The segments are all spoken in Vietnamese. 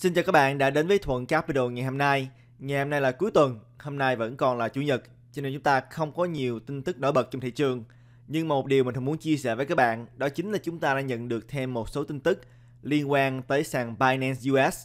Xin chào các bạn đã đến với Thuận Capital ngày hôm nay. Ngày hôm nay là cuối tuần, hôm nay vẫn còn là chủ nhật, cho nên chúng ta không có nhiều tin tức nổi bật trong thị trường. Nhưng một điều mình muốn chia sẻ với các bạn đó chính là chúng ta đã nhận được thêm một số tin tức liên quan tới sàn Binance US.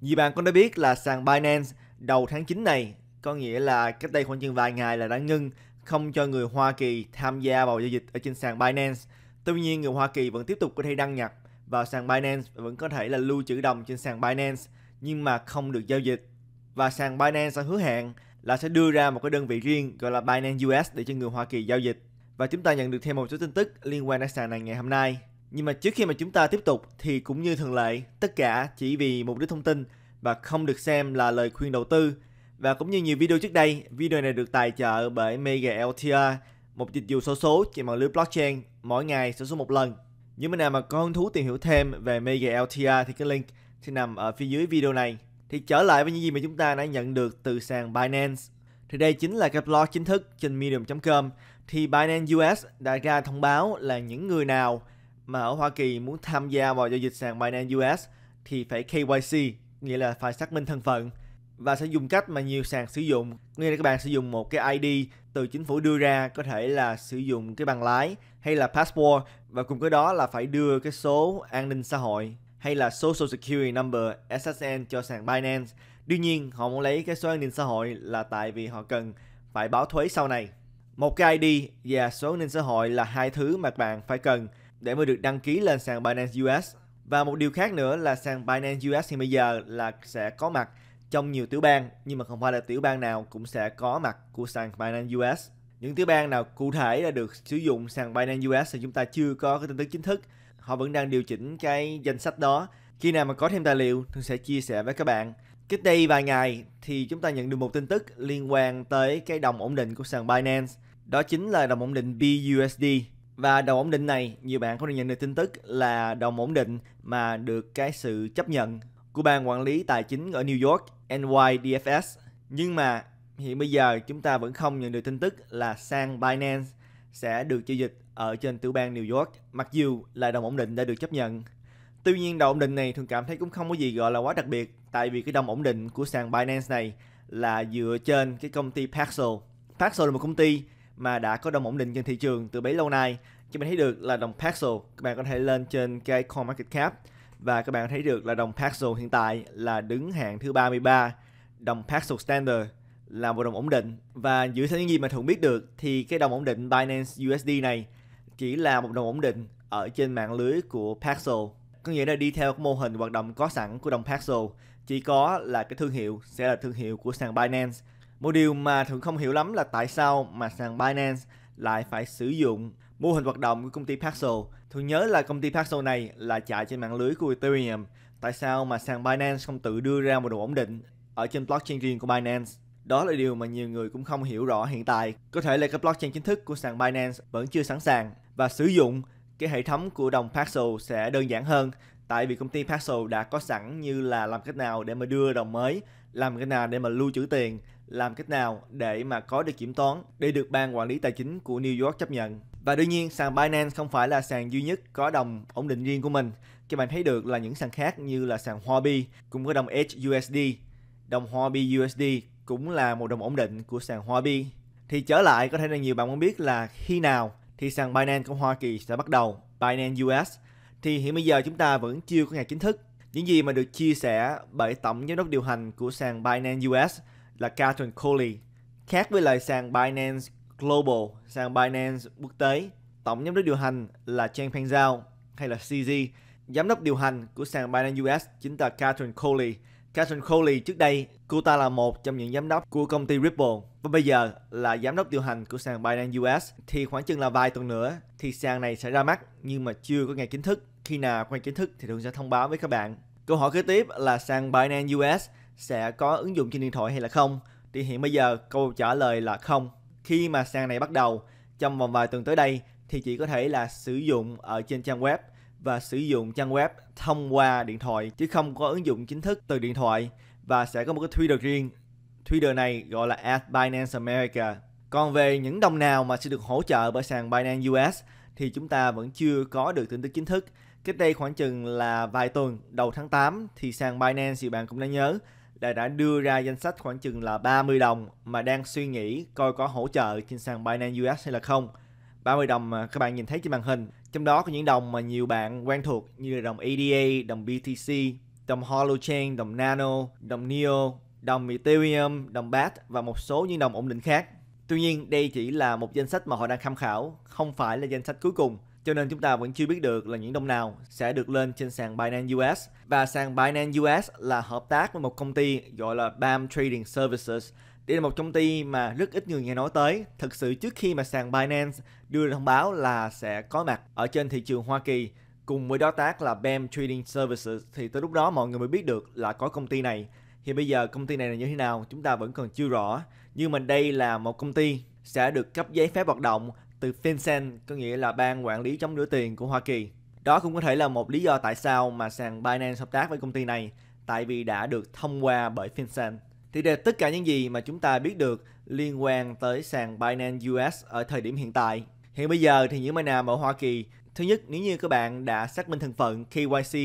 như bạn cũng đã biết là sàn Binance đầu tháng 9 này, có nghĩa là cách đây khoảng chừng vài ngày là đã ngưng không cho người Hoa Kỳ tham gia vào giao dịch ở trên sàn Binance. Tuy nhiên người Hoa Kỳ vẫn tiếp tục có thể đăng nhập vào sàn Binance và vẫn có thể là lưu trữ đồng trên sàn Binance nhưng mà không được giao dịch. Và sàn Binance sẽ hứa hẹn là sẽ đưa ra một cái đơn vị riêng gọi là Binance US để cho người Hoa Kỳ giao dịch. Và chúng ta nhận được thêm một số tin tức liên quan đến sàn này ngày hôm nay. Nhưng mà trước khi mà chúng ta tiếp tục thì cũng như thường lệ, tất cả chỉ vì mục đích thông tin và không được xem là lời khuyên đầu tư. Và cũng như nhiều video trước đây, video này được tài trợ bởi Mega LTR, một dịch vụ số số chạy mạng lưới blockchain mỗi ngày sẽ số một lần những bạn nào mà có hứng thú tìm hiểu thêm về Mega LTR thì cái link sẽ nằm ở phía dưới video này. Thì trở lại với những gì mà chúng ta đã nhận được từ sàn Binance. Thì đây chính là cái blog chính thức trên Medium.com. Thì Binance US đã ra thông báo là những người nào mà ở Hoa Kỳ muốn tham gia vào giao dịch sàn Binance US thì phải KYC, nghĩa là phải xác minh thân phận và sẽ dùng cách mà nhiều sàn sử dụng nghĩa là các bạn sử dụng một cái ID từ chính phủ đưa ra có thể là sử dụng cái bằng lái hay là passport và cùng với đó là phải đưa cái số an ninh xã hội hay là social security number SSN cho sàn Binance. đương nhiên, họ muốn lấy cái số an ninh xã hội là tại vì họ cần phải báo thuế sau này. Một cái ID và số an ninh xã hội là hai thứ mà bạn phải cần để mới được đăng ký lên sàn Binance US. Và một điều khác nữa là sàn Binance US hiện bây giờ là sẽ có mặt trong nhiều tiểu bang nhưng mà không phải là tiểu bang nào cũng sẽ có mặt của sàn Binance US. Những tiểu bang nào cụ thể đã được sử dụng sàn Binance US thì chúng ta chưa có cái tin tức chính thức. Họ vẫn đang điều chỉnh cái danh sách đó. Khi nào mà có thêm tài liệu thì sẽ chia sẻ với các bạn. Cách đây vài ngày thì chúng ta nhận được một tin tức liên quan tới cái đồng ổn định của sàn Binance. Đó chính là đồng ổn định BUSD. Và đồng ổn định này, nhiều bạn có thể nhận được tin tức là đồng ổn định mà được cái sự chấp nhận của ban quản lý tài chính ở New York NYDFS. Nhưng mà hiện bây giờ chúng ta vẫn không nhận được tin tức là sang Binance sẽ được giao dịch ở trên tiểu bang New York, mặc dù là đồng ổn định đã được chấp nhận. Tuy nhiên đồng ổn định này thường cảm thấy cũng không có gì gọi là quá đặc biệt, tại vì cái đồng ổn định của sàn Binance này là dựa trên cái công ty Paxos. Paxos là một công ty mà đã có đồng ổn định trên thị trường từ bấy lâu nay. Các bạn thấy được là đồng Paxos, các bạn có thể lên trên cái CoinMarketCap và các bạn thấy được là đồng Paxos hiện tại là đứng hạng thứ 33, đồng Paxos Standard là một đồng ổn định và dựa theo những gì mà thường biết được thì cái đồng ổn định Binance USD này chỉ là một đồng ổn định ở trên mạng lưới của Paxos có nghĩa là đi theo mô hình hoạt động có sẵn của đồng Paxos chỉ có là cái thương hiệu sẽ là thương hiệu của sàn Binance một điều mà thường không hiểu lắm là tại sao mà sàn Binance lại phải sử dụng Mô hình hoạt động của công ty Paxo. Thường nhớ là công ty Paxo này là chạy trên mạng lưới của Ethereum. Tại sao mà sàn Binance không tự đưa ra một đồ ổn định ở trên blockchain riêng của Binance? Đó là điều mà nhiều người cũng không hiểu rõ hiện tại. Có thể là cái blockchain chính thức của sàn Binance vẫn chưa sẵn sàng và sử dụng cái hệ thống của đồng Paxo sẽ đơn giản hơn tại vì công ty Paxo đã có sẵn như là làm cách nào để mà đưa đồng mới làm cách nào để mà lưu trữ tiền, làm cách nào để mà có được kiểm toán để được ban quản lý tài chính của New York chấp nhận. Và đương nhiên sàn Binance không phải là sàn duy nhất có đồng ổn định riêng của mình. Các bạn thấy được là những sàn khác như là sàn Huobi cũng có đồng HUSD. Đồng Huobi USD cũng là một đồng ổn định của sàn Huobi. Thì trở lại có thể là nhiều bạn muốn biết là khi nào thì sàn Binance của Hoa Kỳ sẽ bắt đầu Binance US. Thì hiện bây giờ chúng ta vẫn chưa có ngày chính thức những gì mà được chia sẻ bởi tổng giám đốc điều hành của sàn Binance US là Catherine Coley. Khác với lại sàn Binance Global, sàn Binance quốc tế, tổng giám đốc điều hành là Changpeng Zhao hay là CZ. Giám đốc điều hành của sàn Binance US chính là Catherine Coley Catherine Coley trước đây, cô ta là một trong những giám đốc của công ty Ripple và bây giờ là giám đốc điều hành của sàn Binance US thì khoảng chừng là vài tuần nữa thì sàn này sẽ ra mắt nhưng mà chưa có ngày chính thức. Khi nào có ngày chính thức thì thường sẽ thông báo với các bạn. Câu hỏi kế tiếp là sàn Binance US sẽ có ứng dụng trên điện thoại hay là không? Thì hiện bây giờ câu trả lời là không. Khi mà sàn này bắt đầu trong vòng vài tuần tới đây thì chỉ có thể là sử dụng ở trên trang web và sử dụng trang web thông qua điện thoại chứ không có ứng dụng chính thức từ điện thoại và sẽ có một cái Twitter riêng. Twitter này gọi là at Binance America. Còn về những đồng nào mà sẽ được hỗ trợ bởi sàn Binance US thì chúng ta vẫn chưa có được tin tức chính thức. Cách đây khoảng chừng là vài tuần đầu tháng 8 thì sàn Binance thì bạn cũng đã nhớ đã đã đưa ra danh sách khoảng chừng là 30 đồng mà đang suy nghĩ coi có hỗ trợ trên sàn Binance US hay là không. 30 đồng mà các bạn nhìn thấy trên màn hình trong đó có những đồng mà nhiều bạn quen thuộc như là đồng ADA, đồng BTC, đồng Holochain, đồng Nano, đồng NEO, đồng Ethereum, đồng BAT và một số những đồng ổn định khác. Tuy nhiên, đây chỉ là một danh sách mà họ đang tham khảo, không phải là danh sách cuối cùng. Cho nên chúng ta vẫn chưa biết được là những đồng nào sẽ được lên trên sàn Binance US. Và sàn Binance US là hợp tác với một công ty gọi là BAM Trading Services đây là một công ty mà rất ít người nghe nói tới. Thực sự trước khi mà sàn Binance đưa ra thông báo là sẽ có mặt ở trên thị trường Hoa Kỳ cùng với đối tác là BAM Trading Services thì tới lúc đó mọi người mới biết được là có công ty này. Thì bây giờ công ty này là như thế nào chúng ta vẫn còn chưa rõ. Nhưng mà đây là một công ty sẽ được cấp giấy phép hoạt động từ FinCEN, có nghĩa là ban quản lý chống rửa tiền của Hoa Kỳ. Đó cũng có thể là một lý do tại sao mà sàn Binance hợp tác với công ty này, tại vì đã được thông qua bởi FinCEN. Thì đây tất cả những gì mà chúng ta biết được liên quan tới sàn Binance US ở thời điểm hiện tại. Hiện bây giờ thì những bài nào ở Hoa Kỳ, thứ nhất nếu như các bạn đã xác minh thân phận KYC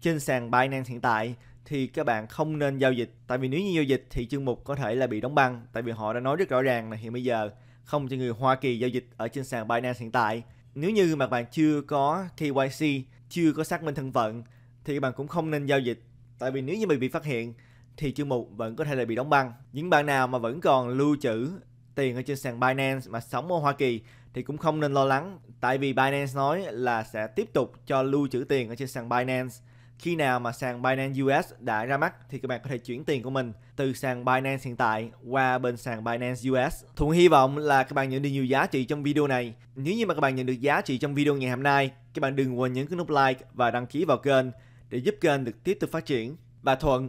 trên sàn Binance hiện tại thì các bạn không nên giao dịch tại vì nếu như giao dịch thì chương mục có thể là bị đóng băng tại vì họ đã nói rất rõ ràng là hiện bây giờ không cho người Hoa Kỳ giao dịch ở trên sàn Binance hiện tại. Nếu như mà bạn chưa có KYC, chưa có xác minh thân phận thì các bạn cũng không nên giao dịch tại vì nếu như mình bị phát hiện thì chương mục vẫn có thể là bị đóng băng. Những bạn nào mà vẫn còn lưu trữ tiền ở trên sàn Binance mà sống ở Hoa Kỳ thì cũng không nên lo lắng tại vì Binance nói là sẽ tiếp tục cho lưu trữ tiền ở trên sàn Binance. Khi nào mà sàn Binance US đã ra mắt thì các bạn có thể chuyển tiền của mình từ sàn Binance hiện tại qua bên sàn Binance US. Thuận hy vọng là các bạn nhận được nhiều giá trị trong video này. Nếu như mà các bạn nhận được giá trị trong video ngày hôm nay, các bạn đừng quên nhấn cái nút like và đăng ký vào kênh để giúp kênh được tiếp tục phát triển. Và Thuận